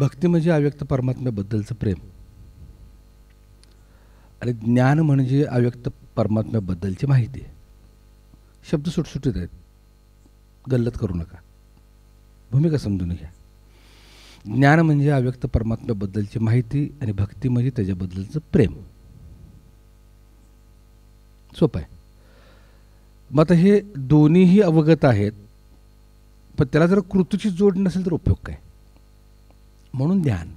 भक्ती म्हणजे अव्यक्त परमात्म्याबद्दलचं प्रेम आणि ज्ञान म्हणजे अव्यक्त परमात्म्याबद्दलची माहिती शब्द सुटसुटीत आहेत गल्लत करू नका भूमिका समजून घ्या ज्ञान म्हणजे अव्यक्त परमात्म्याबद्दलची माहिती आणि भक्ती म्हणजे त्याच्याबद्दलचं प्रेम सोपं आहे मग आता हे दोन्हीही अवगत आहेत पण त्याला जर कृतीची जोड नसेल तर उपयोग काय म्हणून ध्यान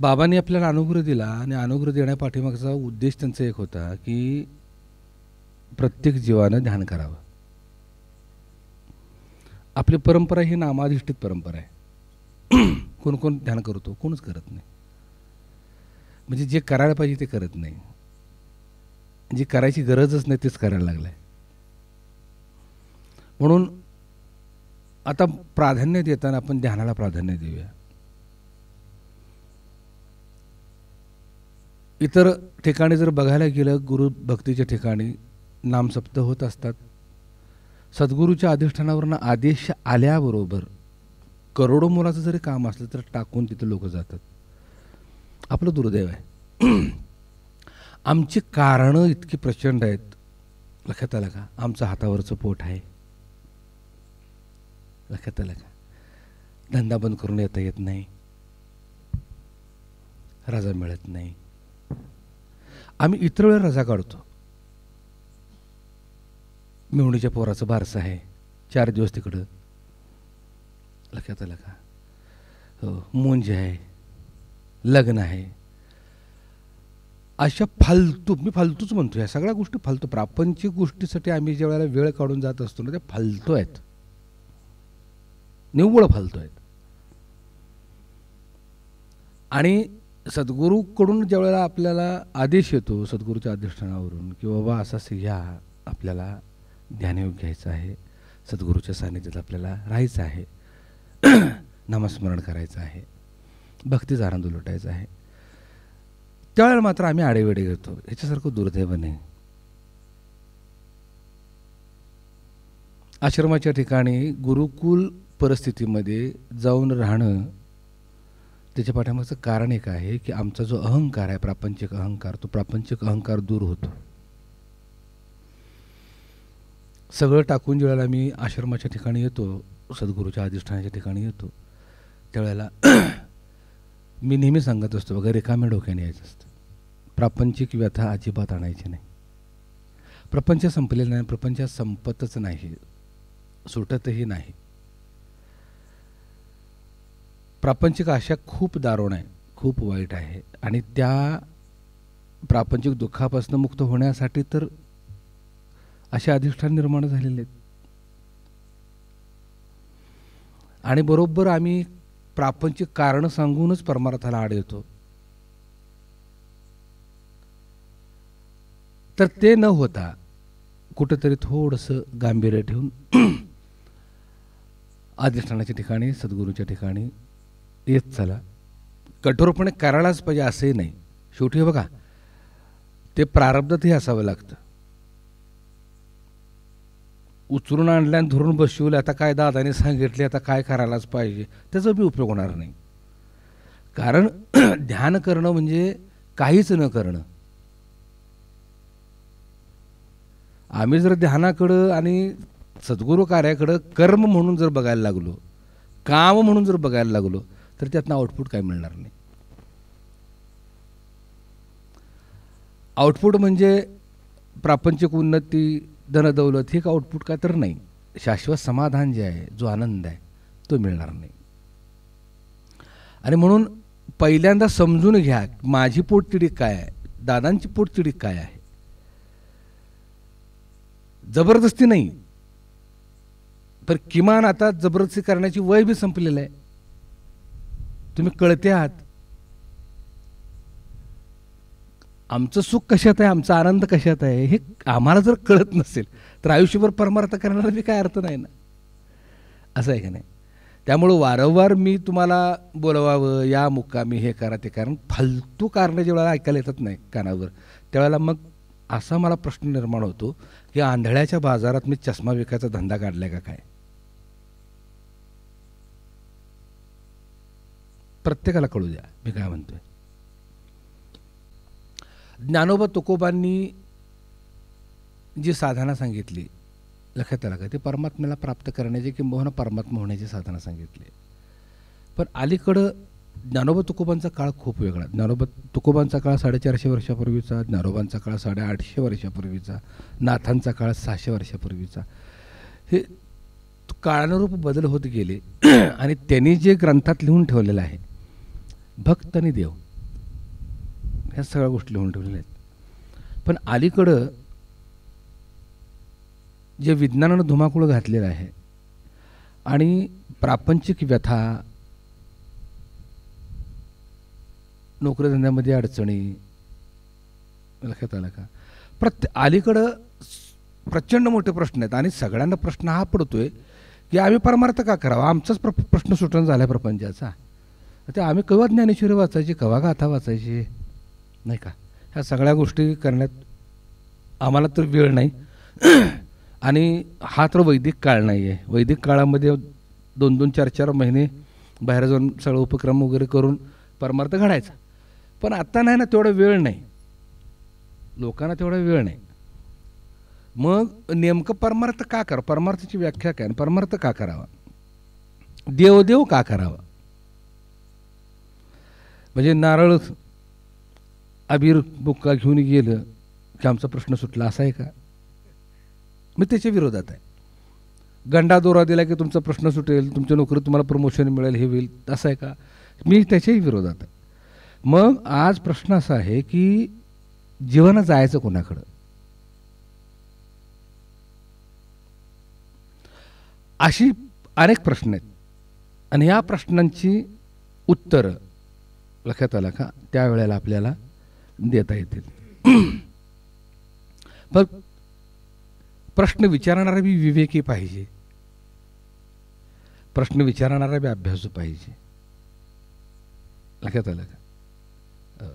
बाबांनी आपल्याला अनुग्रह दिला आणि अनुग्रह देण्यापाठीमागचा उद्देश त्यांचा एक होता की प्रत्येक जीवानं ध्यान करावं आपली परंपरा ही नामाधिष्ठित परंपरा आहे कोण कोण ध्यान करतो कोणच करत नाही म्हणजे जे करायला पाहिजे ते करत नाही जी करायची गरजच नाही तेच करायला लागलं आहे म्हणून आता प्राधान्य देताना आपण ध्यानाला प्राधान्य देऊया इतर ठिकाणी जर बघायला गेलं गुरु भक्तीच्या ठिकाणी नामसप्त होत असतात सद्गुरूच्या अधिष्ठानावरनं आदेश आल्याबरोबर करोडो मुलाचं जरी काम असलं तर टाकून तिथं लोक जातात आपलं दुर्दैव आहे आमची कारणं इतकी प्रचंड आहेत लक्षात आलं का आमचं हातावरचं पोट आहे लक्षात आलं का धंदा बंद करून येता येत नाही रजा मिळत नाही आम्ही इतर वेळ रजा काढतो मेवणीच्या पोराचं बारसं आहे चार दिवस तिकडं लक्षात आलं का हो मुंज आहे लग्न आहे अशा फालतू मी फालतूच म्हणतो या सगळ्या गोष्टी फालतू प्रापंचिक गोष्टीसाठी आम्ही ज्या वेळेला वेळ काढून जात असतो ना त्या फालतू आहेत निव्वळ फालतो आहेत आणि सद्गुरूकडून ज्यावेळेला आपल्याला आदेश येतो सद्गुरूच्या अधिष्ठानावरून की बाबा असा सिह्या आपल्याला ध्यानयोग घ्यायचं आहे सद्गुरूच्या सानिध्यात आपल्याला राहायचं आहे नामस्मरण करायचं आहे भक्तीचा आनंद लुटायचा आहे त्यावेळेला मात्र आम्ही आडेवेडे घेतो ह्याच्यासारखं दुर्दैव नाही आश्रमाच्या ठिकाणी गुरुकुल परिस्थितीमध्ये जाऊन राहणं त्याच्या पाठ्यामागचं कारण एक आहे की आमचा जो अहंकार आहे प्रापंचिक अहंकार तो प्रापंचिक अहंकार दूर होतो सगळं टाकून ज्यावेळेला मी आश्रमाच्या ठिकाणी येतो सद्गुरूच्या अधिष्ठानाच्या ठिकाणी येतो त्यावेळेला मी नेहमी सांगत असतो बघा रिकाम्या डोक्याने यायचं असतं प्रापंचिक व्यथा अजिबात आणायची नाही प्रपंच संपलेला नाही प्रपंच संपतच नाही सुटतही नाही प्रापंचिक आशा खूप दारुण आहे खूप वाईट आहे आणि त्या प्रापंचिक दुःखापासून मुक्त होण्यासाठी तर असे अधिष्ठान निर्माण झालेले आहेत आणि बरोबर आम्ही प्रापंचिक कारण सांगूनच परमार्थाला आड येतो तर ते न होता कुठेतरी थोडंसं गांभीर्य ठेवून अधिष्ठानाच्या ठिकाणी सद्गुरूच्या ठिकाणी येत चला कठोरपणे करायलाच पाहिजे असंही नाही शेवटी बघा ते प्रारब्धातही असावं लागतं उचलून आणल्याने धरून बसवलं आता काय दादाने सांगितले आता काय करायलाच पाहिजे त्याचा मी उपयोग होणार नाही कारण ध्यान करणं म्हणजे काहीच न करणं आम्ही जर ध्यानाकडं आणि सद्गुरू कार्याकडं कर्म म्हणून जर बघायला लागलो काम म्हणून जर बघायला लागलो तर त्यातनं आउटपुट काय मिळणार नाही आउटपुट म्हणजे प्रापंचिक उन्नती धनदौलत हे का आउटपुट काय तर नाही शाश्वत समाधान जे आहे जो आनंद आहे तो मिळणार नाही आणि म्हणून पहिल्यांदा समजून घ्या माझी पोटतिडी काय आहे दादांची पोटतिडी काय आहे जबरदस्ती नाही तर किमान आता जबरदस्ती करण्याची वय बी संपलेलं आहे तुम्ही कळते आहात आमचं सुख कशात आहे आमचा आनंद कशात आहे हे आम्हाला जर कळत नसेल तर आयुष्यभर परमार्थ करणारा मी काय अर्थ नाही ना असं आहे का नाही त्यामुळं वारंवार मी तुम्हाला बोलवावं या मुक्कामी हे करा ते कारण फालतू कारणं जेव्हा ऐकायला येतात नाही कानावर त्यावेळेला मग असा मला प्रश्न निर्माण होतो की आंधळ्याच्या बाजारात मी चष्मा विकायचा धंदा काढला का काय प्रत्येकाला कळू द्या मी काय म्हणतोय ज्ञानोबा तुकोबांनी जी साधना सांगितली लक्षात आला का ते परमात्म्याला प्राप्त करण्याची किंबहुना परमात्मा होण्याची साधना सांगितली पण अलीकडं ज्ञानोबा तुकोबांचा काळ खूप वेगळा ज्ञानोबा तुकोबांचा काळ साडेचारशे वर्षापूर्वीचा ज्ञानोबांचा काळ साडेआठशे वर्षापूर्वीचा नाथांचा काळ सहाशे वर्षापूर्वीचा हे काळानुरूप बदल होत गेले आणि त्यांनी जे ग्रंथात लिहून ठेवलेलं आहे भक्त आणि देव ह्या सगळ्या गोष्टी लिहून ठेवलेल्या आहेत पण अलीकडं जे विज्ञानानं धुमाकूळ घातलेलं आहे आणि प्रापंचिक व्यथा नोकरीधंद्यामध्ये अडचणी लक्षात आलं का प्रत्ये अलीकडं प्रचंड मोठे प्रश्न आहेत आणि सगळ्यांना प्रश्न हा पडतोय की आम्ही परमार्थ का करावा आमचाच प्र प्रश्न सुटून झाला आहे प्रपंचाचा ते आम्ही केव्हा ज्ञानेश्वरी वाचायची केव्हा गाथा वाचायची नाही का ह्या सगळ्या गोष्टी करण्यात आम्हाला तर वेळ नाही आणि हा तर वैदिक काळ नाही आहे वैदिक काळामध्ये दोन दोन चार चार महिने बाहेर जाऊन सगळं उपक्रम वगैरे करून परमार्थ घडायचा पण आत्ता नाही ना तेवढा वेळ नाही लोकांना तेवढा वेळ नाही मग नेमकं परमार्थ का करा परमार्थाची व्याख्या काय परमार्थ का करावा देवदेव का करावा म्हणजे नारळ अबीर बुक्का घेऊन गेलं की आमचा प्रश्न सुटला असा आहे का मी त्याच्या विरोधात आहे गंडा दोरा दिला की तुमचा प्रश्न सुटेल तुमच्या नोकरीत तुम्हाला प्रमोशन मिळेल हे होईल असं आहे का मी त्याच्याही विरोधात आहे मग आज प्रश्न असा आहे की जीवनात जायचं कोणाकडं अशी अनेक प्रश्न आहेत आणि या प्रश्नांची उत्तरं लक्षात आला का त्यावेळेला आपल्याला देता येतील पण प्रश्न विचारणारा बी विवेकी पाहिजे प्रश्न विचारणारा बी अभ्यास पाहिजे लक्षात आलं का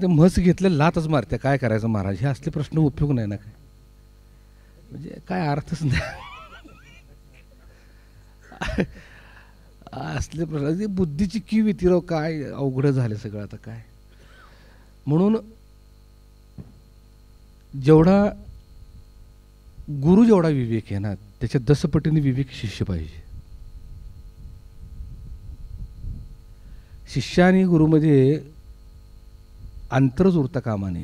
ते म्हस घेतलं लातच मारते काय करायचं महाराज हे असले प्रश्न उपयोग नाही ना काय म्हणजे काय अर्थच नाही असले प्रश्न बुद्धीची की विती काय अवघड झालं सगळं आता काय म्हणून जेवढा गुरु जेवढा विवेक आहे ना त्याच्या दसपटीने विवेक शिष्य पाहिजे शिष्या आणि गुरुमध्ये अंतरच उरता कामाने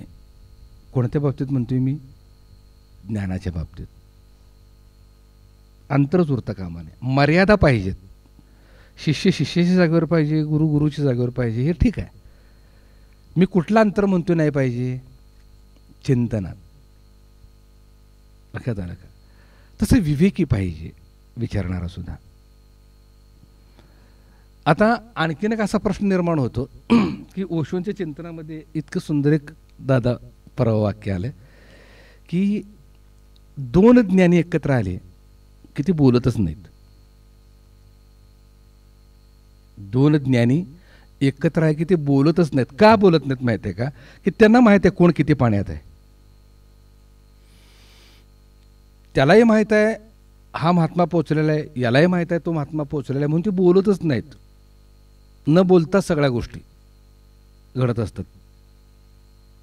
कोणत्या बाबतीत म्हणतोय मी ज्ञानाच्या बाबतीत अंतरच उरता कामाने मर्यादा पाहिजेत शिष्य शिष्याच्या जागेवर पाहिजे गुरु गुरुच्या जागेवर पाहिजे हे ठीक आहे मी कुठलं अंतर म्हणतो नाही पाहिजे चिंतनात लक्षात आलं का तसं विवेकी पाहिजे विचारणारा सुद्धा आता आणखीन एक असा प्रश्न निर्माण होतो की ओशोंच्या चिंतनामध्ये इतकं सुंदर एक दादा परवा वाक्य आलं की दोन ज्ञानी एकत्र आले की ते बोलतच नाहीत दोन ज्ञानी एकत्र आहे की ते बोलतच नाहीत का बोलत नाहीत माहिती आहे का की त्यांना माहिती आहे कोण किती पाण्यात आहे त्यालाही माहीत आहे हा महात्मा पोचलेला आहे यालाही माहीत आहे तो महात्मा पोचलेला आहे म्हणून ते बोलतच नाहीत न बोलता सगळ्या गोष्टी घडत असतात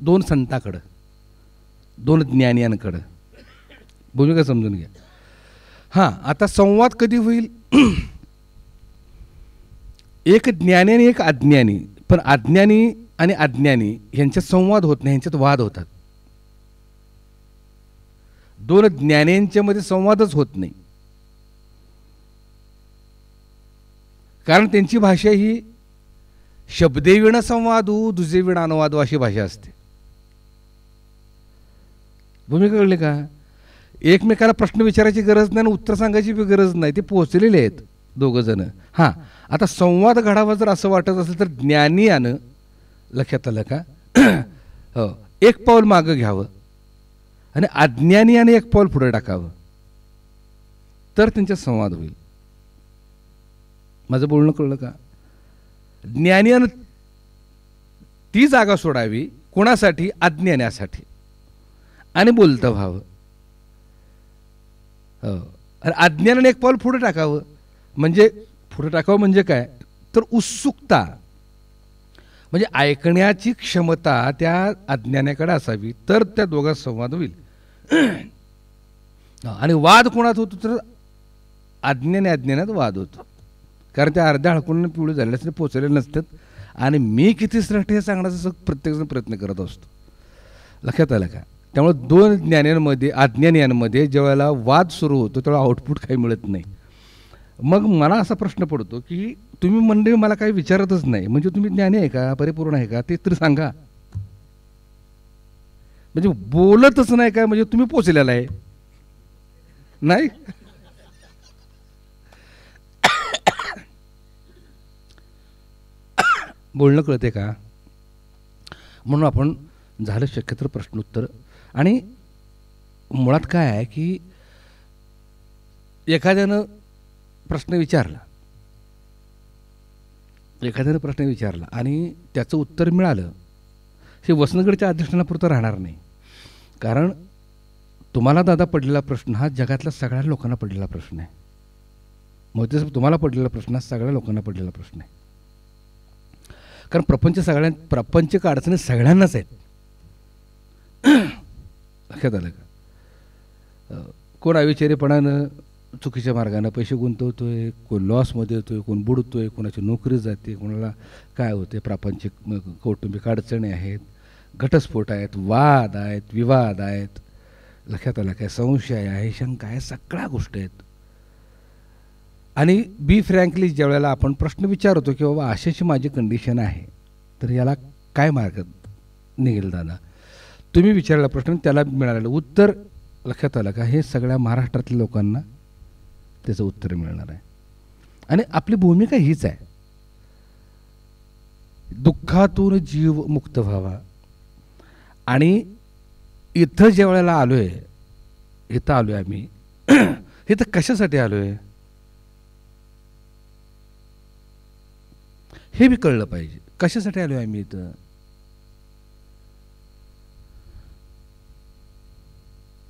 दोन संतांकडं दोन ज्ञानियांकडं का समजून घ्या हां आता संवाद कधी होईल एक ज्ञानी आणि एक अज्ञानी पण अज्ञानी आणि अज्ञानी यांच्यात संवाद होत नाही यांच्यात वाद होतात दोन ज्ञान्यांच्या मध्ये संवादच होत नाही कारण त्यांची भाषा ही शब्देविण संवादू विण अनुवादू अशी भाषा असते भूमिका कळली का एकमेकाला प्रश्न विचारायची गरज नाही आणि उत्तर सांगायची गरज नाही ते पोहोचलेले आहेत दोघ जण हां आता संवाद घडावा जर असं वाटत असेल तर ज्ञानी यानं लक्षात आलं का हो एक पाऊल मागं घ्यावं आणि अज्ञानीयानं एक पाऊल पुढे टाकावं तर त्यांच्यात संवाद होईल माझं बोलणं कळलं का ज्ञानियानं ती जागा सोडावी कोणासाठी अज्ञानासाठी आणि बोलतं व्हावं हो आणि अज्ञानाने एक पाऊल पुढे टाकावं म्हणजे पुढं टाकावं म्हणजे काय तर उत्सुकता म्हणजे ऐकण्याची क्षमता त्या अज्ञानाकडे असावी तर त्या दोघांत संवाद होईल आणि वाद कोणात होतो तर अज्ञाने अज्ञानात वाद होतो कारण त्या अर्ध्या हळकून पिवळे झालेल्या असते पोचलेले नसतात आणि मी किती श्रेष्ठ हे सांगण्याचा प्रत्येकजण प्रयत्न करत असतो लक्षात आलं का त्यामुळे दोन ज्ञानांमध्ये अज्ञान यांमध्ये ज्यावेळेला वाद सुरू होतो तेव्हा आउटपुट काही मिळत नाही मग मला असा प्रश्न पडतो की तुम्ही मंडळी म्हणजे मला काही विचारतच नाही म्हणजे तुम्ही ज्ञानी आहे का परिपूर्ण आहे का ते तरी सांगा म्हणजे बोलतच नाही का म्हणजे तुम्ही पोचलेला आहे नाही बोलणं कळते का म्हणून आपण झालं शक्यतो प्रश्नोत्तर आणि मुळात काय आहे की एखाद्यानं प्रश्न विचारला एखाद्यानं प्रश्न विचारला आणि त्याचं उत्तर मिळालं हे वसनगडच्या अध्यक्षांपुरतं राहणार नाही कारण तुम्हाला दादा पडलेला प्रश्न हा जगातल्या सगळ्या लोकांना पडलेला प्रश्न आहे साहेब तुम्हाला पडलेला प्रश्न हा सगळ्या लोकांना पडलेला प्रश्न आहे कारण प्रपंच सगळ्यां प्रपंचक अडचणी सगळ्यांनाच आहेत लक्षात आलं का कोण अविचारीपणानं चुकीच्या मार्गाने पैसे गुंतवतोय कोण लॉसमध्ये आहे कोण बुडतोय कोणाची नोकरी जाते कोणाला काय होते प्रापंचिक कौटुंबिक अडचणी आहेत घटस्फोट आहेत वाद आहेत विवाद आहेत लक्षात आला काय संशय आहे शंका आहे सगळ्या गोष्टी आहेत आणि बी फ्रँकली ज्या वेळेला आपण प्रश्न विचारतो की बाबा अशाची माझी कंडिशन आहे तर याला काय मार्ग निघेल दादा तुम्ही विचारला प्रश्न त्याला मिळालेलं उत्तर लक्षात आलं का हे सगळ्या महाराष्ट्रातल्या लोकांना त्याचं उत्तर मिळणार आहे आणि आपली भूमिका हीच आहे दुःखातून जीव मुक्त व्हावा आणि इथं ज्या वेळेला आलो आहे इथं आलो आहे आम्ही इथं कशासाठी आलो आहे हे मी कळलं पाहिजे कशासाठी आलो आहे आम्ही इथं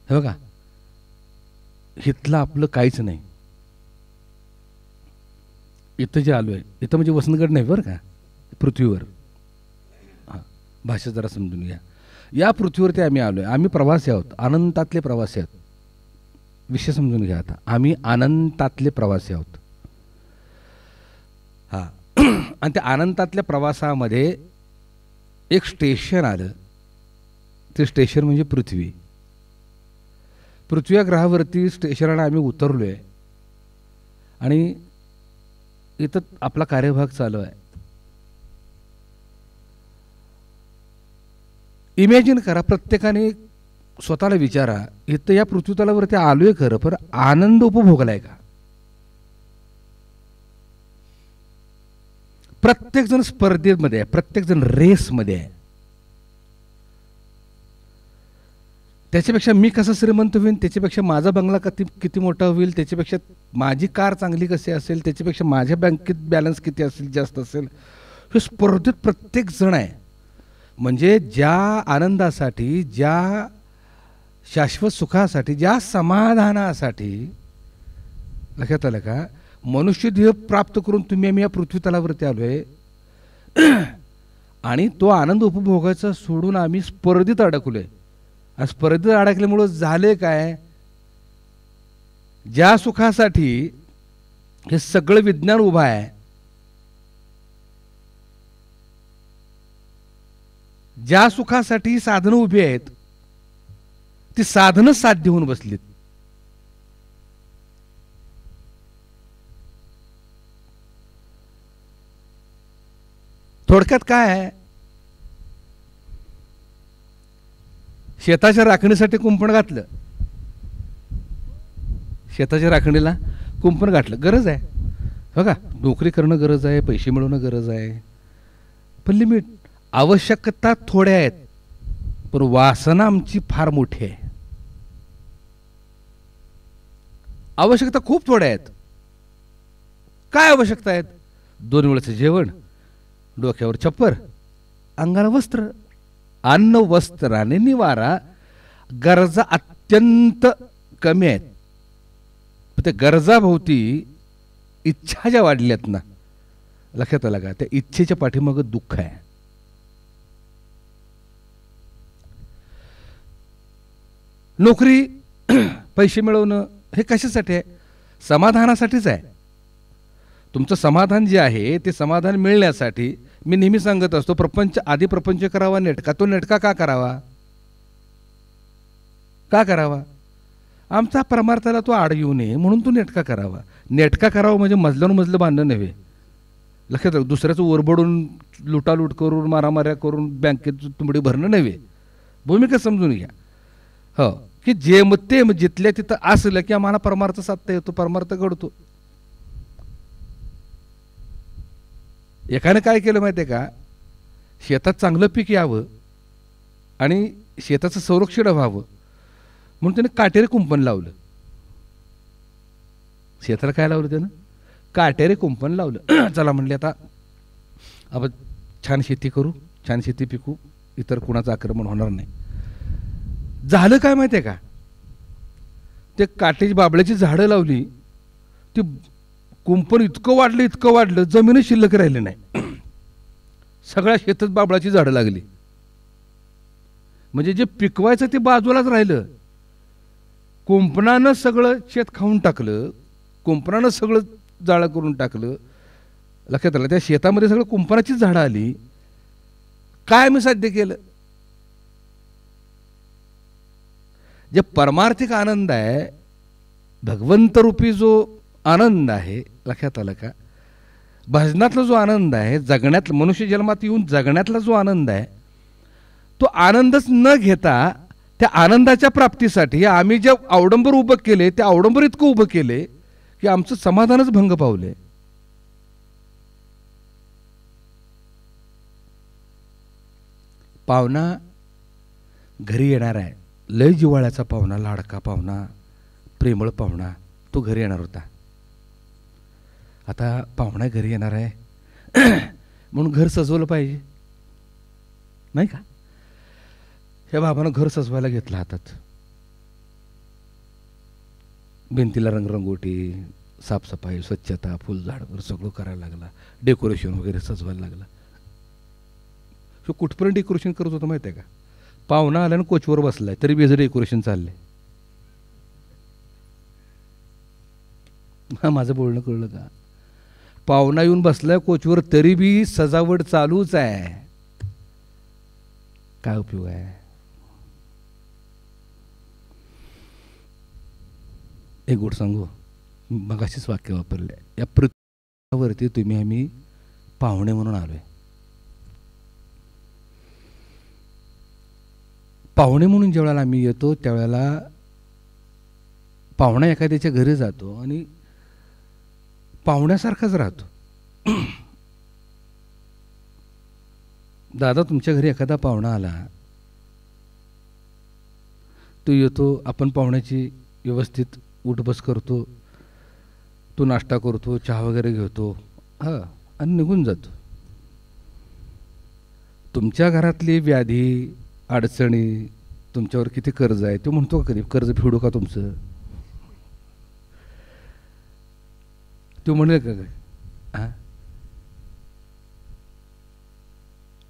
हे बघा इथलं आपलं काहीच नाही इथं जे आलो आहे इथं म्हणजे वसंतगड नाही बरं का पृथ्वीवर हां भाषा जरा समजून घ्या या पृथ्वीवरती आम्ही आलो आहे आम्ही प्रवासी आहोत अनंतातले प्रवासी आहोत विषय समजून घ्या आता आम्ही अनंतातले प्रवासी आहोत हां आणि त्या अनंतातल्या प्रवासामध्ये एक स्टेशन आलं ते स्टेशन म्हणजे पृथ्वी पृथ्वी या ग्रहावरती स्टेशनला आम्ही उतरलो आहे आणि इथं आपला कार्यभाग चालू आहे इमॅजिन करा प्रत्येकाने स्वतःला विचारा इथं या पृथ्वीतलावरती आलोय खरं पण आनंद उपभोगलाय का प्रत्येकजण स्पर्धेमध्ये आहे प्रत्येकजण रेसमध्ये आहे त्याच्यापेक्षा मी कसा श्रीमंत होईल त्याच्यापेक्षा माझा बंगला किती किती मोठा होईल त्याच्यापेक्षा माझी कार चांगली कशी असेल त्याच्यापेक्षा माझ्या बँकेत बॅलन्स किती असेल जास्त असेल हे स्पर्धेत प्रत्येक जण आहे म्हणजे ज्या आनंदासाठी ज्या शाश्वत सुखासाठी ज्या समाधानासाठी लक्षात आलं का मनुष्य देह प्राप्त करून तुम्ही आम्ही या पृथ्वी तलावरती आलो आहे आणि तो आनंद उपभोगायचा सोडून आम्ही स्पर्धेत अडकलो आहे स्पर्धेत अडकल्यामुळं झाले काय ज्या सुखासाठी हे सगळं विज्ञान उभं आहे ज्या सुखासाठी साधनं उभी आहेत ती साधनं साध्य होऊन बसलीत थोडक्यात काय आहे शेताच्या राखणीसाठी कुंपण घातलं शेताच्या राखणीला कुंपण घातलं गरज आहे हो का नोकरी करणं गरज आहे पैसे मिळवणं गरज आहे पण लिमिट आवश्यकता थोड्या आहेत पण वासना आमची फार मोठी आहे आवश्यकता खूप थोड्या आहेत काय आवश्यकता आहेत दोन वेळाचं जेवण डोक्यावर छप्पर अंगाला वस्त्र अन्न वस्त्राने निवारा गरजा अत्यंत कमी आहेत त्या गरजाभोवती इच्छा ज्या वाढल्यात ना लक्षात आला का त्या इच्छेच्या पाठीमाग दुःख आहे नोकरी पैसे मिळवणं हे कशासाठी आहे समाधानासाठीच आहे तुमचं समाधान जे आहे ते समाधान मिळण्यासाठी मी नेहमी सांगत असतो प्रपंच आधी प्रपंच करावा नेटका तो नेटका का करावा का करावा आमचा परमार्थाला तो आड येऊ नये म्हणून तो नेटका करावा नेटका करावा म्हणजे मजल्यावर मजलं बांधणं नव्हे लक्षात दुसऱ्याचं ओरबडून लुटालूट करून मारामाऱ्या करून बँकेत तुंबडी भरणं नव्हे भूमिका समजून घ्या हो की जे मग ते जिथल्या तिथं असलं की आम्हाला परमार्थ साधता येतो परमार्थ घडतो एकानं काय केलं माहिती आहे का शेतात चांगलं पीक यावं आणि शेताचं संरक्षण व्हावं म्हणून त्यानं काटेरे कुंपण लावलं शेताला काय लावलं त्यानं काटेरे कुंपण लावलं चला म्हणले आता आपण छान शेती करू छान शेती पिकू इतर कुणाचं आक्रमण होणार नाही झालं काय माहिती आहे का ते काटेची बाबळ्याची झाडं लावली ती कुंपण इतकं वाढलं इतकं वाढलं जमीनच शिल्लक राहिली नाही सगळ्या शेतात बाबळाची झाडं लागली म्हणजे जे पिकवायचं ते बाजूलाच राहिलं कुंपणानं सगळं शेत खाऊन टाकलं कुंपणानं सगळं जाळं करून टाकलं लक्षात आलं त्या शेतामध्ये सगळं कुंपणाचीच झाडं आली काय आम्ही साध्य केलं जे परमार्थिक आनंद आहे भगवंतरूपी जो आनंद आहे लक्षात आलं का भजनातला जो आनंद आहे जगण्यात मनुष्य जन्मात येऊन जगण्यातला जो आनंद आहे तो आनंदच न घेता त्या आनंदाच्या प्राप्तीसाठी आम्ही जे अवडंबर उभं केले ते अवडंबर इतकं उभं केले की आमचं समाधानच भंग पावले पावना घरी येणार आहे लय जिवाळ्याचा पाहुणा लाडका पाहुणा प्रेमळ पाहुणा तो घरी येणार होता आता पाहुणा घरी येणार आहे म्हणून घर सजवलं पाहिजे नाही का ह्या बाबानं घर सजवायला घेतलं हातात भिंतीला रंगरंगोटी साफसफाई स्वच्छता फुलझाड वगैरे सगळं करायला लागला डेकोरेशन वगैरे सजवायला लागला सो कुठपर्यंत डेकोरेशन करत होतं माहिती आहे का पाहुणा आल्यानं कोचवर बसलाय तरी बेज डेकोरेशन चाललंय हा माझं बोलणं कळलं का पाहुणा येऊन बसला कोचवर तरी बी सजावट चालूच आहे काय उपयोग आहे एक गोट सांगू अशीच वाक्य वापरले या पृथ्वीवरती तुम्ही आम्ही पाहुणे म्हणून आलोय पाहुणे म्हणून ज्यावेळेला आम्ही येतो त्यावेळेला पाहुणा एखाद्याच्या घरी जातो आणि पाहुण्यासारखाच राहतो दादा तुमच्या घरी एखादा पाहुणा आला तो येतो आपण पाहुण्याची व्यवस्थित उठबस करतो तो नाश्ता करतो चहा वगैरे घेतो हां आणि निघून जातो तुमच्या घरातली व्याधी अडचणी तुमच्यावर किती कर्ज आहे तो म्हणतो का कधी कर्ज फेडू का तुमचं तो म्हणेल का काय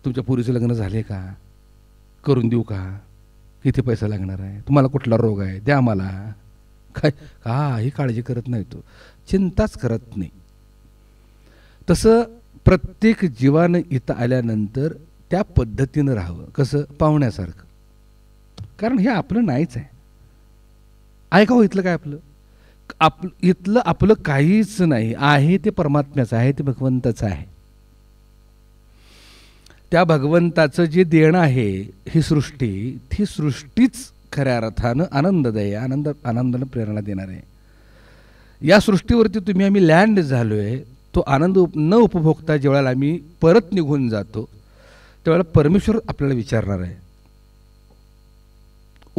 तुमच्या पुरीचं लग्न झाले का करून देऊ का किती पैसा लागणार आहे तुम्हाला कुठला रोग आहे द्या मला काय ही काळजी करत नाही तो चिंताच करत नाही तसं प्रत्येक जीवानं इथं आल्यानंतर त्या पद्धतीनं राहावं कसं पाहुण्यासारखं कारण हे आपलं नाहीच आहे ऐका हो इथलं काय आपलं आप इथलं आपलं काहीच नाही आहे ते परमात्म्याचं आहे ते भगवंताचं आहे त्या भगवंताचं जे देणं आहे ही सृष्टी ती सृष्टीच खऱ्या अर्थानं आनंददायी आनंद आनंदानं प्रेरणा देणार आहे या सृष्टीवरती तुम्ही आम्ही लँड झालो आहे तो आनंद उप न उपभोगता ज्यावेळेला आम्ही परत निघून जातो त्यावेळेला परमेश्वर आपल्याला विचारणार आहे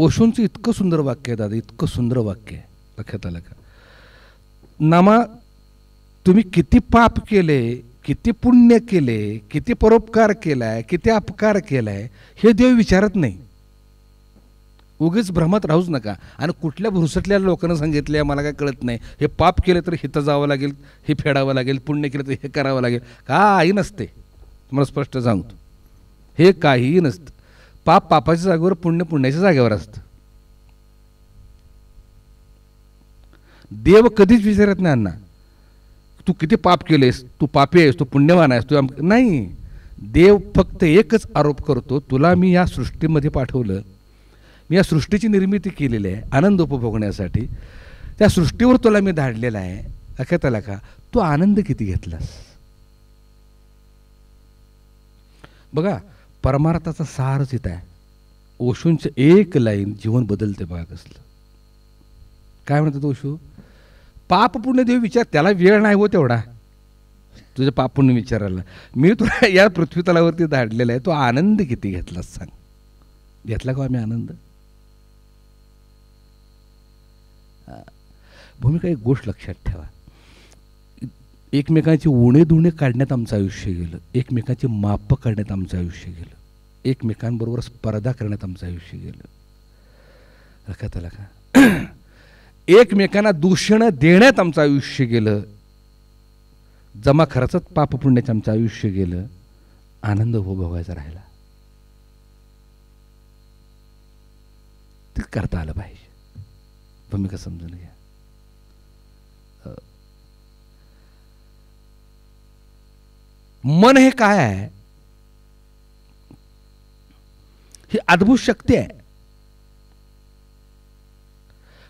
ओशूंचं इतकं सुंदर वाक्य आहे दादा इतकं सुंदर वाक्य आहे लक्षात आलं का नामा तुम्ही किती पाप केले किती पुण्य केले किती परोपकार केलाय किती अपकार केलाय हे देव विचारत नाही उगीच भ्रमात राहूच नका आणि कुठल्या भुरसटल्या लोकांना सांगितले मला काय कळत नाही हे पाप केलं तर हिथं जावं लागेल हे फेडावं लागेल पुण्य केलं तर हे करावं लागेल काही नसते तुम्हाला स्पष्ट सांगतो हे काहीही नसतं पाप पापाच्या जागेवर पुण्य पुण्याच्या जागेवर असतं देव कधीच विचारत नाही अण्णा तू किती पाप केलेस तू पापी आहेस तू पुण्यवान आहेस तू नाही देव फक्त एकच आरोप करतो तुला मी या सृष्टीमध्ये पाठवलं मी या सृष्टीची निर्मिती केलेली आहे आनंद उपभोगण्यासाठी त्या सृष्टीवर तुला मी धाडलेला आहे आला का तू आनंद किती घेतलास बघा परमार्थाचा सारच इथं आहे ओशूंचं एक लाईन जीवन बदलते बघा कसलं काय म्हणतात ओशू पाप पुण्य देव विचार त्याला वेळ नाही हो तेवढा तुझं पाप पुण्य विचारायला मी तुला या पृथ्वीतलावरती धाडलेला आहे तो आनंद किती घेतलास सांग घेतला का आम्ही आनंद भूमिका एक गोष्ट लक्षात ठेवा एकमेकांची उणे धुणे काढण्यात आमचं आयुष्य गेलं एकमेकांची माप काढण्यात आमचं आयुष्य गेलं एकमेकांबरोबर स्पर्धा करण्यात आमचं आयुष्य गेलं लक्षात आलं का एकमेकांना दूषणं देण्यात आमचं आयुष्य गेलं जमा खरचत पाप पुण्याचं आमचं आयुष्य गेलं आनंद भोगवायचा राहिला ते करता आलं पाहिजे भूमिका समजून घ्या मन हे काय आहे ही अद्भुत शक्ती आहे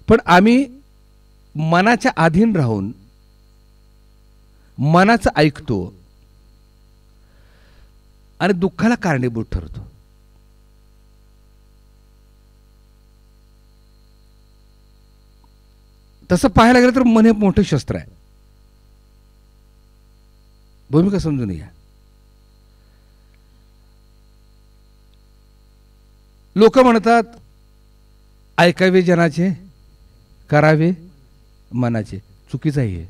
पण आम्ही मनाच्या अधीन राहून मनाचं ऐकतो आणि दुःखाला कारणीभूत ठरतो तसं पाहायला गेलं तर मन हे मोठं शस्त्र आहे भूमिका समजून घ्या लोक म्हणतात ऐकावे जनाचे करावे मनाचे चुकीचं आहे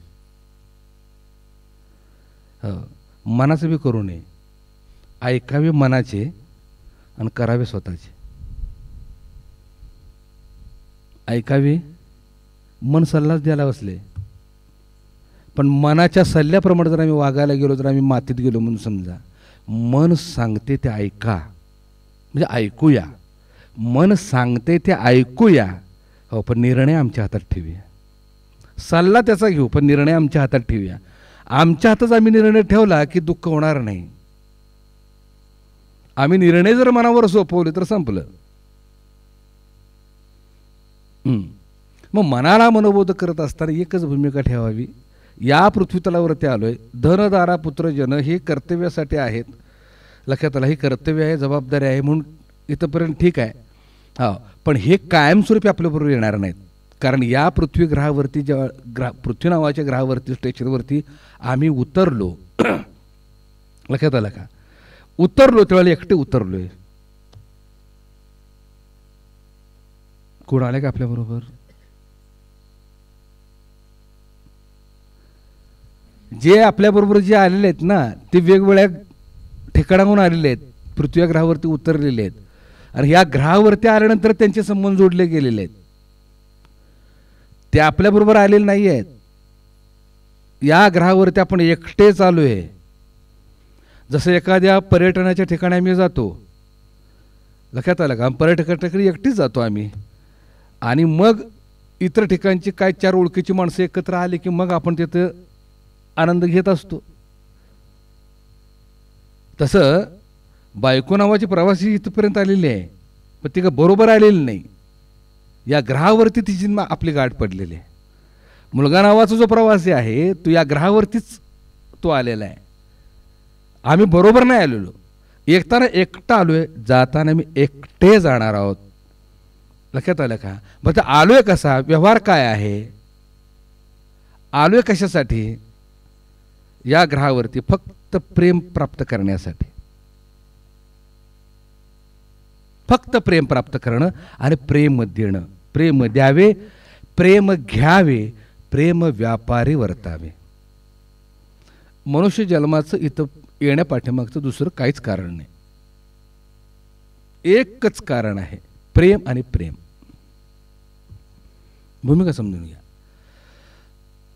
हो, मनाचं बी करू नये ऐकावे मनाचे आणि करावे स्वतःचे ऐकावे मन सल्लाच द्यायला बसले पण मनाच्या सल्ल्याप्रमाणे जर आम्ही वागायला गेलो तर आम्ही मातीत गेलो म्हणून समजा मन सांगते ते ऐका म्हणजे ऐकूया मन सांगते ते ऐकूया हो पण निर्णय आमच्या हातात ठेवूया सल्ला त्याचा घेऊ पण निर्णय आमच्या हातात ठेवूया आमच्या हातच आम्ही निर्णय ठेवला की दुःख होणार नाही आम्ही निर्णय जर मनावर सोपवले तर संपलं मग मनाला मनोबोध करत असताना एकच भूमिका ठेवावी या पृथ्वीतलावरती आलो आहे पुत्र जन हे कर्तव्यासाठी आहेत लक्षात आला ही कर्तव्य आहे जबाबदारी आहे म्हणून इथंपर्यंत ठीक आहे हा पण हे कायमस्वरूपी आपल्याबरोबर येणार नाहीत कारण या पृथ्वी ग्रहावरती जेव्हा ग्रह पृथ्वी नावाच्या ग्रहावरती स्टेशनवरती आम्ही उतरलो लक्षात आलं का उतरलो त्यावेळेला एकटे उतरलोय कोण आले का आपल्याबरोबर जे आपल्याबरोबर जे आलेले आहेत ना ते वेगवेगळ्या ठिकाणाहून आलेले आहेत ग्रहावरती उतरलेले आहेत आणि या ग्रहावरती आल्यानंतर त्यांचे संबंध जोडले गेलेले आहेत ते आपल्याबरोबर आलेले नाही आहेत या ग्रहावरती आपण एकटे चालू आहे जसं एखाद्या पर्यटनाच्या ठिकाणी आम्ही जातो लक्षात आलं का ठिकाणी एकटीच जातो आम्ही आणि मग इतर ठिकाणची काय चार ओळखीची माणसं एकत्र आली की मग आपण तिथं आनंद घेत असतो तसं बायको नावाची प्रवासी इथपर्यंत आलेली आहे पण ती का बरोबर आलेली नाही या ग्रहावरती तिची आपली गाठ पडलेली आहे मुलगा नावाचा जो प्रवासी आहे तो या ग्रहावरतीच तो आलेला आहे आम्ही बरोबर नाही आलेलो एकताना एकटा आलो आहे जाताना मी एकटे जाणार आहोत लक्षात आलं का मग तर आलो आहे कसा व्यवहार काय आहे आलो आहे कशासाठी या ग्रहावरती फक्त प्रेम प्राप्त करण्यासाठी फक्त प्रेम प्राप्त करणं आणि प्रेम देणं प्रेम द्यावे प्रेम घ्यावे प्रेम व्यापारी वर्तावे मनुष्य जन्माचं इथं येण्यापाठीमागचं दुसरं काहीच कारण नाही एकच कारण आहे प्रेम आणि प्रेम भूमिका समजून घ्या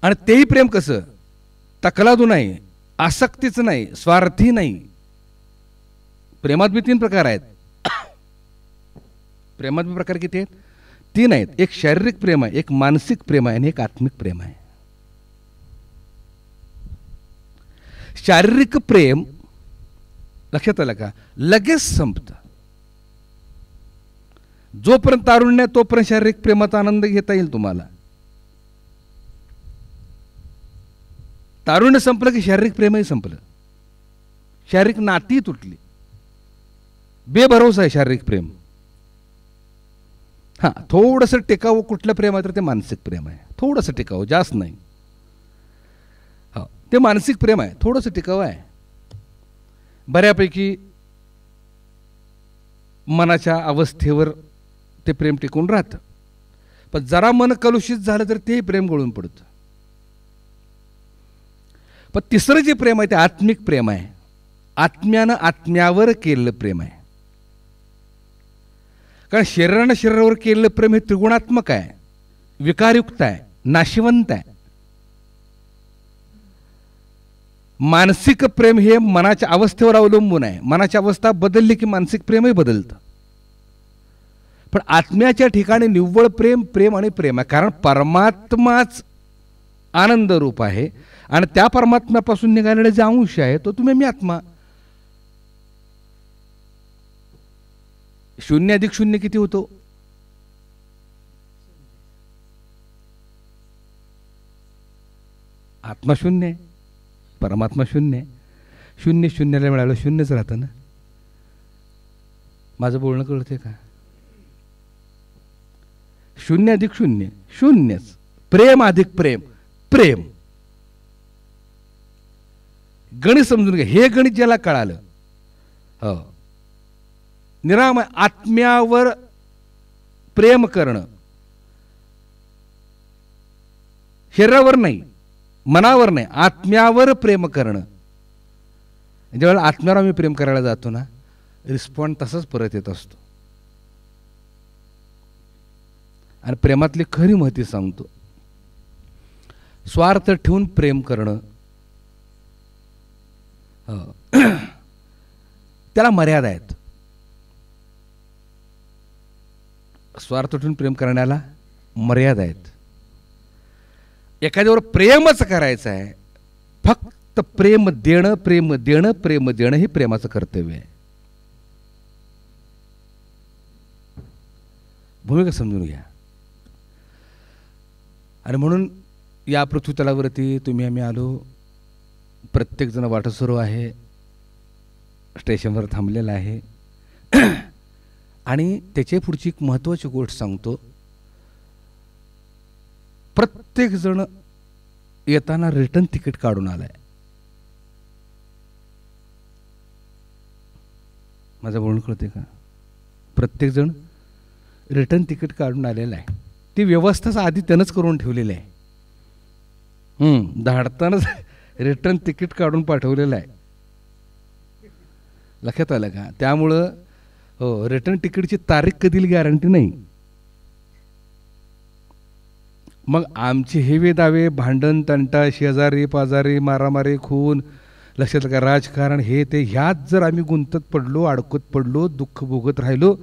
आणि तेही प्रेम कसं तकलादू नाही आसक्तीचं नाही स्वार्थी नाही प्रेमात बी तीन प्रकार आहेत प्रेमात प्रकार किती आहेत तीन आहेत एक शारीरिक प्रेम आहे एक मानसिक प्रेम आहे आणि एक आत्मिक प्रेम आहे शारीरिक प्रेम लक्षात आलं का लगेच संपत जोपर्यंत तारुण्य तोपर्यंत शारीरिक प्रेमाचा आनंद घेता येईल तुम्हाला तारुण्य संपलं की शारीरिक प्रेमही संपलं शारीरिक नाती तुटली बेभरोसा आहे शारीरिक प्रेम हां थोडंसं टिकावं कुठलं प्रेम आहे तर ते मानसिक प्रेम आहे थोडंसं टिकावं जास्त नाही हो ते मानसिक प्रेम आहे थोडंसं टिकाऊ आहे बऱ्यापैकी मनाच्या अवस्थेवर ते प्रेम टिकून राहतं पण जरा मन कलुषित झालं तर तेही प्रेम गळून पडतं पण तिसरं जे प्रेम आहे ते आत्मिक प्रेम आहे आत्म्यानं आत्म्यावर केलेलं प्रेम आहे कारण शरीरानं शरीरावर केलेलं प्रेम हे त्रिगुणात्मक आहे विकारयुक्त आहे नाशिवंत आहे मानसिक प्रेम हे मनाच्या अवस्थेवर अवलंबून आहे मनाची अवस्था बदलली की मानसिक प्रेमही बदलतं पण आत्म्याच्या ठिकाणी निव्वळ प्रेम प्रेम आणि प्रेम आहे कारण परमात्माच आनंदरूप आहे आणि त्या परमात्म्यापासून निघालेला जे अंश आहे तो तुम्ही मी आत्मा शून्य अधिक शून्य किती होतो आत्मा शून्य परमात्मा शून्य शून्य शून्यला मिळालं शून्यच राहतं ना माझं बोलणं कळतंय का शून्य अधिक शून्य शून्यच प्रेम अधिक प्रेम प्रेम गणित समजून घ्या हे गणित ज्याला कळालं हो निरामय आत्म्यावर प्रेम करणं शरीरावर नाही मनावर नाही आत्म्यावर प्रेम करणं ज्यावेळेला आत्म्यावर आम्ही प्रेम करायला जातो ना रिस्पॉन्ड तसाच परत येत असतो आणि प्रेमातली खरी महती सांगतो स्वार्थ ठेवून प्रेम करणं त्याला मर्यादा आहेत स्वार्थ उठून प्रेम करण्याला मर्यादा आहेत एखाद्यावर प्रेमच करायचं आहे फक्त प्रेम देणं प्रेम देणं प्रेम देणं हे प्रेमाचं कर्तव्य आहे भूमिका समजून घ्या आणि म्हणून या पृथ्वीतलावरती तुम्ही आम्ही आलो प्रत्येकजण वाट सुरू आहे स्टेशनवर थांबलेलं आहे आणि त्याच्या पुढची एक महत्वाची गोष्ट सांगतो प्रत्येकजण येताना रिटर्न तिकीट काढून आहे माझं बोलणं कळते का प्रत्येकजण रिटर्न तिकीट काढून आलेलं आहे ती व्यवस्थाच आधी त्यानंच करून ठेवलेली आहे धाडतानाच रिटर्न तिकीट काढून पाठवलेलं आहे लक्षात आलं का त्यामुळं हो रिटर्न तिकीटची तारीख कधील गॅरंटी नाही मग आमचे हेवे दावे भांडण तंटा शेजारी पाजारी मारामारी खून लक्षात का राजकारण हे ते ह्यात जर आम्ही गुंतत पडलो अडकत पडलो दुःख भोगत राहिलो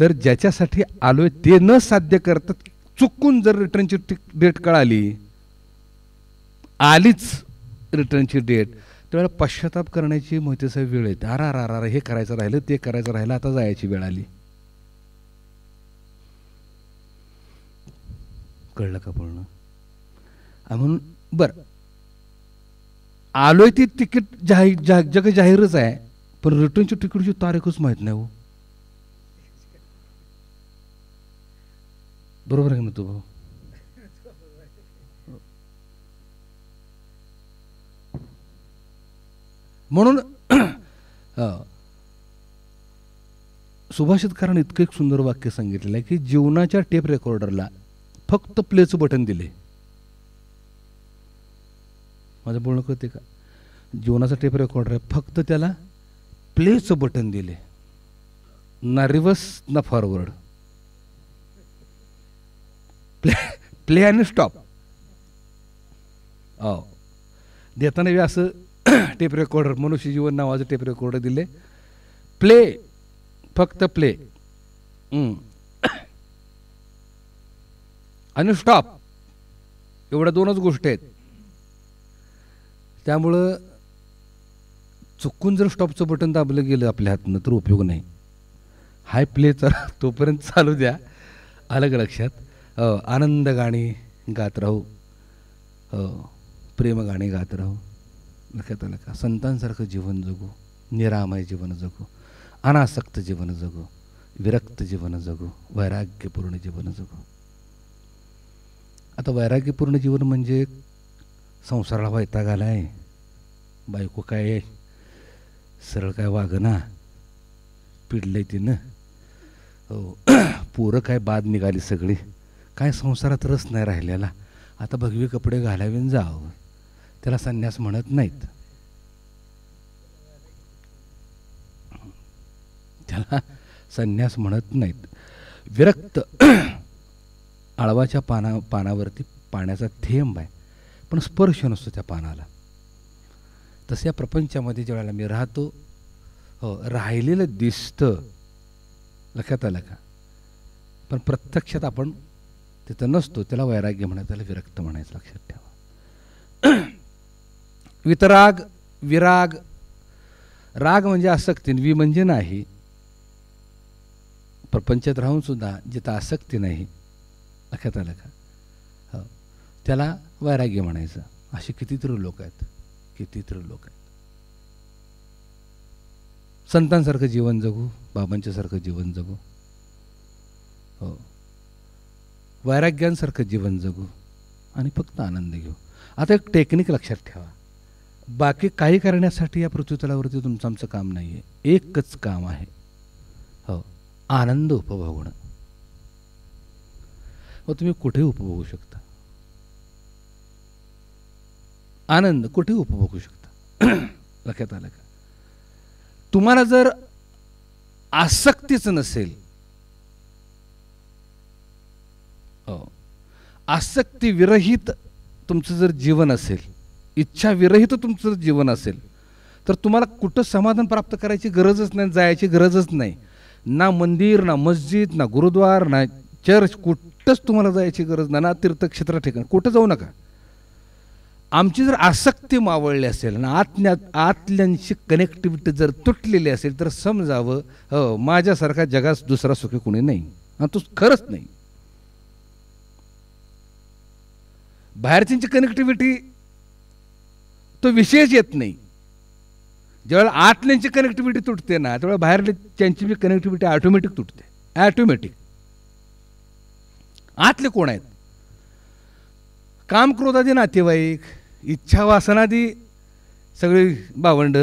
तर ज्याच्यासाठी आलोय ते न साध्य करतात चुकून जर रिटर्नची डेट कळाली आलीच रिटर्नची डेट त्यावेळेला पश्चाताप करण्याची मोहितेसाहेब वेळ येते अरा अरा हे करायचं राहिलं ते करायचं राहिलं आता जायची वेळ आली कळलं का पूर्ण म्हणून बरं आलोय ती तिकीट जाहीर जा जग जाहीरच आहे पण रिटर्नची तिकीटची तारीखच माहीत नाही हो बरोबर आहे मी तू भाऊ म्हणून सुभाषितकरांनी इतकं एक सुंदर वाक्य सांगितलेलं आहे की जीवनाच्या टेप रेकॉर्डरला फक्त प्लेचं बटन दिले माझं बोलणं कळते का जीवनाचा टेप रेकॉर्डर आहे फक्त त्याला प्लेचं बटन दिले ना रिव्हर्स ना फॉरवर्ड प्ले प्ले आणि स्टॉप देताना वेळ असं टेप रेकॉर्डर मनुष्य नावाचं टेप रेकॉर्डर दिले प्ले फक्त प्ले आणि स्टॉप एवढ्या दोनच गोष्टी आहेत त्यामुळं चुकून जर स्टॉपचं बटन दाबलं गेलं आपल्या हातनं तर उपयोग नाही हाय प्ले तर तोपर्यंत चालू द्या अलग लक्षात आनंद गाणी गात राहू प्रेम गाणी गात राहू लक्षात आलं का संतांसारखं जीवन जगू निरामय जीवन जगू अनासक्त जीवन जगू विरक्त जीवन जगू वैराग्यपूर्ण जीवन जगू आता वैराग्यपूर्ण जीवन म्हणजे संसाराला वैताग आला बायको काय सरळ काय वागना पिडलंय तिनं हो पोरं काय बाद निघाली सगळी काय संसारात रस नाही राहिलेला आता भगवी कपडे घालावीन जावं त्याला संन्यास म्हणत नाहीत त्याला संन्यास म्हणत नाहीत विरक्त आळवाच्या पाना पानावरती पाण्याचा थेंब आहे पण स्पर्श नसतो त्या पानाला तसं या प्रपंचामध्ये वेळेला मी राहतो हो राहिलेलं दिसतं लक्षात आलं का पण प्रत्यक्षात आपण तिथं नसतो त्याला वैराग्य म्हणायचं त्याला विरक्त म्हणायचं लक्षात ठेवा वितराग विराग राग म्हणजे आसक्ती वि म्हणजे नाही प्रपंचात राहून सुद्धा जिथं आसक्ती नाही अख्यात आलं का हो त्याला वैराग्य म्हणायचं असे कितीतरी लोक आहेत कितीतरी लोक आहेत संतांसारखं जीवन जगू बाबांच्यासारखं जीवन जगू हो वैराग्यांसारखं जीवन जगू आणि फक्त आनंद घेऊ आता एक टेक्निक लक्षात ठेवा बाकी काही करण्यासाठी या पृथ्वीतलावरती तुमचं आमचं काम नाही आहे एकच काम आहे हो आनंद उपभोगणं मग हो, तुम्ही कुठे उपभोगू शकता आनंद कुठे उपभोगू शकता लक्षात आलं का तुम्हाला जर आसक्तीच नसेल हो, आसक्ती विरहित तुमचं जर जीवन असेल इच्छाविरहित तुमचं जीवन असेल तर तुम्हाला कुठं समाधान प्राप्त करायची गरजच नाही जायची गरजच नाही ना मंदिर ना मस्जिद ना गुरुद्वार ना चर्च कुठंच तुम्हाला जायची गरज नाही ना तीर्थक्षेत्र ठिकाण कुठं जाऊ नका आमची जर आसक्ती मावळली असेल ना आतल्या आतल्यांशी कनेक्टिव्हिटी जर तुटलेली असेल तर समजावं हो माझ्यासारखा जगास दुसरा सुखी कोणी नाही हा तू खरंच नाही बाहेरच्यांची कनेक्टिव्हिटी तो विशेष येत नाही ज्यावेळेला आतल्यांची कनेक्टिव्हिटी तुटते ना त्यावेळेला बाहेरली त्यांची बी कनेक्टिव्हिटी ऑटोमॅटिक तुटते ॲटोमॅटिक आतले कोण आहेत काम क्रोधादी नातेवाईक इच्छा वासनादी सगळी भावंड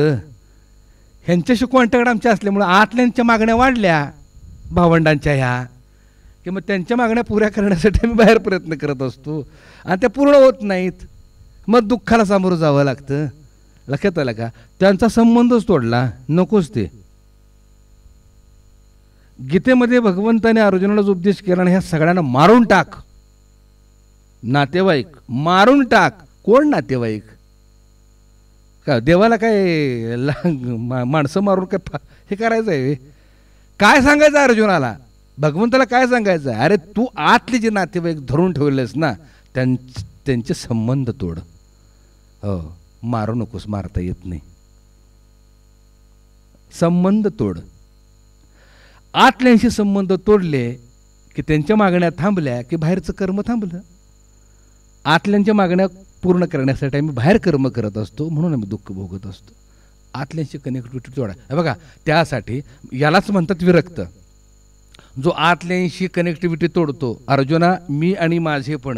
ह्यांच्याशी कॉन्टॅक्ट आमच्या असल्यामुळं आतल्यांच्या मागण्या वाढल्या भावंडांच्या ह्या की मग त्यांच्या मागण्या पुऱ्या करण्यासाठी आम्ही बाहेर प्रयत्न करत असतो आणि त्या पूर्ण होत नाहीत मग दुःखाला सामोरं जावं लागतं लक्षात आलं का त्यांचा संबंधच तोडला नकोच ते गीतेमध्ये भगवंताने अर्जुनालाच उपदेश केला आणि ह्या सगळ्यांना मारून टाक नातेवाईक मारून टाक कोण नातेवाईक का देवाला काय माणसं मारून काय हे करायचं आहे काय सांगायचं अर्जुनाला भगवंताला काय सांगायचं अरे तू आतले जे नातेवाईक धरून ठेवलेस ना त्यांचे संबंध तोड हो मारू नकोस मारता येत नाही संबंध तोड आतल्यांशी संबंध तोडले की त्यांच्या मागण्या थांबल्या की बाहेरचं कर्म थांबलं आतल्यांच्या मागण्या पूर्ण करण्यासाठी आम्ही बाहेर कर्म करत असतो म्हणून आम्ही दुःख भोगत असतो आतल्यांशी कनेक्टिव्हिटी तोडा बघा त्यासाठी यालाच म्हणतात विरक्त जो आतल्यांशी कनेक्टिव्हिटी तोडतो अर्जुना मी आणि माझेपण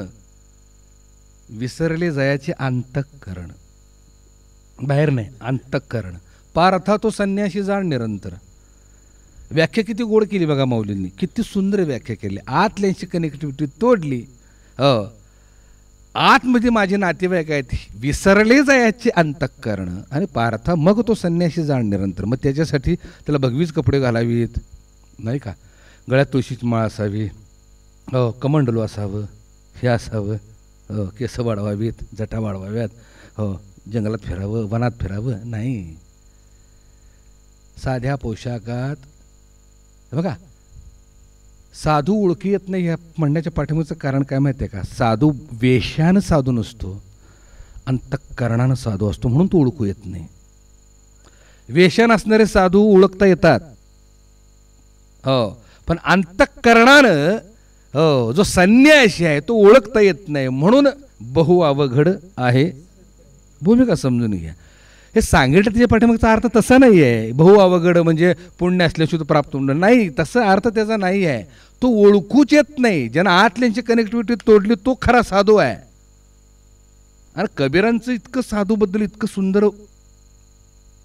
विसरले जायाचे अंतःकरण बाहेर नाही अंतःकरण पारथा तो संन्याशी जाण निरंतर व्याख्या किती गोड केली बघा माऊलींनी किती सुंदर व्याख्या केली आतल्यांची कनेक्टिव्हिटी तोडली अ आतमध्ये माझे नातेवाईक आहेत विसरले जायचे अंतःकरण आणि पार्था मग तो संन्याशी जाण निरंतर मग त्याच्यासाठी त्याला भगवीच कपडे घालावीत नाही का गळ्यात तुळशीची माळ असावी हो कमंडलो असावं हे असावं हो, केस वाढवावीत जटा वाढवाव्यात हो जंगलात फिरावं वनात फिरावं नाही साध्या पोशाखात बघा साधू ओळखी येत नाही या म्हणण्याच्या पाठिंबाचं कारण काय माहिती आहे का साधू वेशानं साधू नसतो अंतकरणानं साधू असतो म्हणून तो ओळखू येत नाही वेशान असणारे साधू ओळखता येतात हो पण अंतकरणानं हो जो संन्याशी आहे तो ओळखता येत नाही म्हणून बहु अवघड आहे भूमिका समजून घ्या हे सांगितलं त्याच्या पाठीमागचा अर्थ तसा नाही आहे बहु अवघड म्हणजे पुण्य असल्याशिवाय प्राप्त होणं नाही तसा अर्थ त्याचा नाही आहे तो ओळखूच येत नाही ज्यांना आतल्यांची कनेक्टिव्हिटी तोडली तो खरा साधू आहे आणि कबीरांचं इतकं साधूबद्दल इतकं सुंदर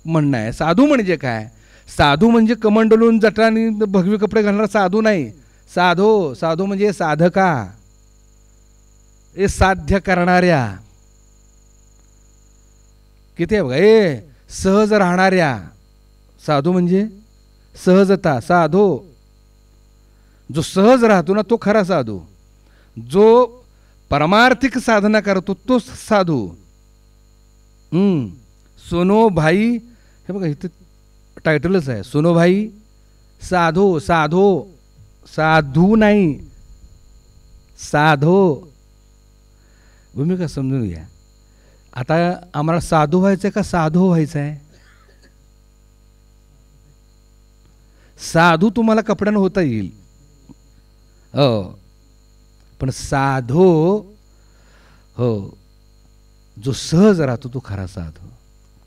म्हणणं आहे साधू म्हणजे काय साधू म्हणजे कमंडलून जटाने भगवे कपडे घालणारा साधू नाही साधो साधो म्हणजे साधका हे साध्य करणाऱ्या किती बघा ए सहज राहणाऱ्या साधू म्हणजे सहजता साधो जो सहज राहतो ना तो खरा साधू जो परमार्थिक साधना करतो तो साधू सोनो भाई हे बघा इथं टायटलच आहे सोनो भाई साधो साधो साधू नाही साधो भूमिका समजून घ्या आता आम्हाला साधू व्हायचं का साधो व्हायचं आहे साधू तुम्हाला कपड्यानं होता येईल हो पण साधो हो जो सहज राहतो तो खरा साधू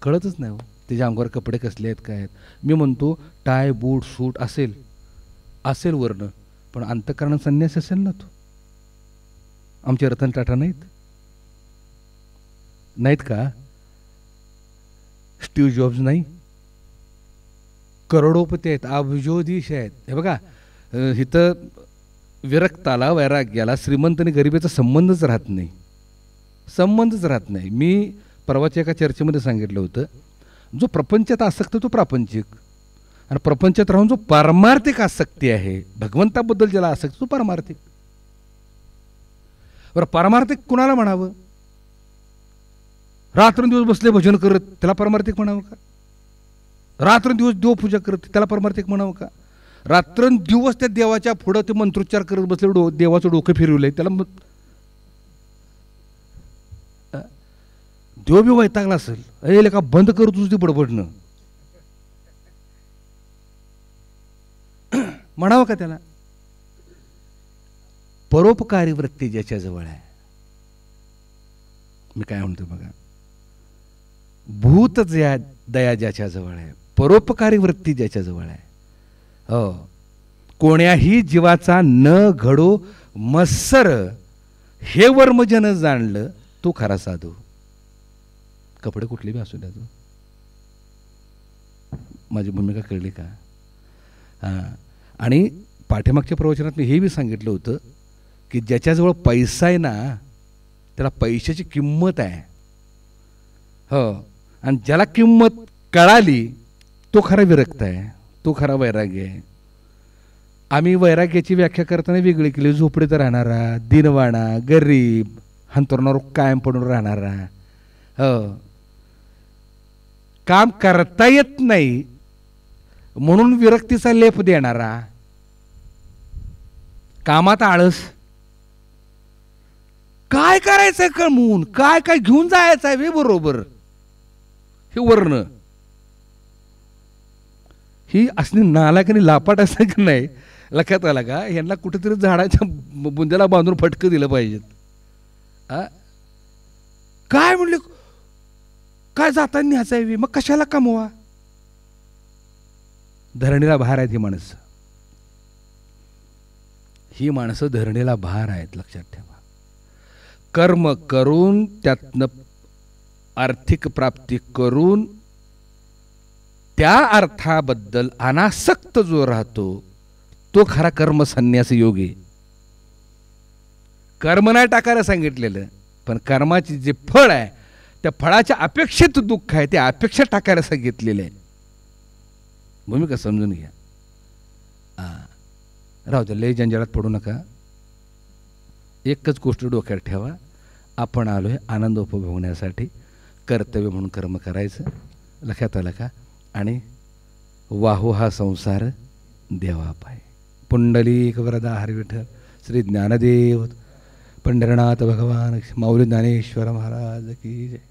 कळतच नाही हो त्याच्या अंगावर कपडे कसले आहेत काय आहेत मी म्हणतो टाय बूट सूट असेल असेल वर्ण पण अंतकरण संन्यास असेल ना तो आमचे रतन टाटा नाहीत नाहीत का स्टीव्ह जॉब्स नाही करोडोपती आहेत अब्जोधीश आहेत हे बघा इथं विरक्ताला वैराग्याला श्रीमंत आणि गरिबीचा संबंधच राहत नाही संबंधच राहत नाही मी परवाच्या एका चर्चेमध्ये सांगितलं होतं जो प्रपंचात आसक्त तो प्रापंचिक आणि प्रपंचात राहून जो पारमार्थिक आसक्ती आहे भगवंताबद्दल ज्याला आसक्ती तो पारमार्थिक बरं पारमार्थिक कुणाला म्हणावं रात्रंदिवस बसले भजन करत त्याला पारमार्थिक म्हणावं का रात्रंदिवस देवपूजा करत त्याला परमार्थिक म्हणावं का रात्रंदिवस त्या देवाच्या पुढं ते मंत्रोच्चार करत बसले डो देवाचं डोकं फिरवलंय त्याला देव बी वैतागला असेल अरे का बंद करू तुझं ते बडबडणं म्हणावं का त्याला परोपकारी वृत्ती ज्याच्याजवळ आहे मी काय म्हणतो बघा भूत ज्या दया ज्याच्याजवळ आहे परोपकारी वृत्ती ज्याच्याजवळ आहे हो कोण्याही जीवाचा न घडो मत्सर हे वर्मजन जाणलं तो खरा साधू कपडे कुठले बी असू द्या तू माझी भूमिका कळली का हां आणि पाठीमागच्या प्रवचनात मी हे बी सांगितलं होतं की ज्याच्याजवळ पैसा आहे ना त्याला पैशाची किंमत आहे हो आणि ज्याला किंमत कळाली तो खरा विरक्त आहे तो खरा वैराग्य आहे आम्ही वैराग्याची व्याख्या करताना वेगळी केली झोपडीत राहणारा दिनवाणा गरीब हंतरणावर कायम पडून राहणारा हो काम करता येत नाही म्हणून विरक्तीचा लेप देणारा कामात आळस काय करायचंय कळमून काय काय घेऊन जायचंय वे बरोबर हे वर्ण ही असणे नालायक आणि लापाट असं की नाही लक्षात आला का यांना कुठेतरी झाडाच्या बुंद्याला बांधून फटकं दिलं पाहिजेत काय म्हणले काय जाताना न्यायचं मग कशाला कमवा धरणीला बाहेर आहेत ही माणसं ही माणसं धरणेला भार आहेत लक्षात ठेवा कर्म करून त्यातनं आर्थिक प्राप्ती करून त्या अर्थाबद्दल अनासक्त जो राहतो तो खरा कर्मसन्यास योगी कर्म नाही टाकायला सांगितलेलं पण कर्माचे जे फळ आहे त्या फळाच्या अपेक्षेत दुःख आहे ते अपेक्षा टाकायला सांगितलेलं आहे भूमिका समजून घ्या राहू द्या लय जंजाळात पडू नका एकच गोष्ट डोक्यात ठेवा आपण आलो आहे आनंद उपभोगण्यासाठी कर्तव्य म्हणून कर्म करायचं लक्षात आलं का आणि वाहू हा संसार देवापाय पुंडलिक वरदा विठ्ठल श्री ज्ञानदेव पंढरनाथ भगवान माऊली ज्ञानेश्वर महाराज की जय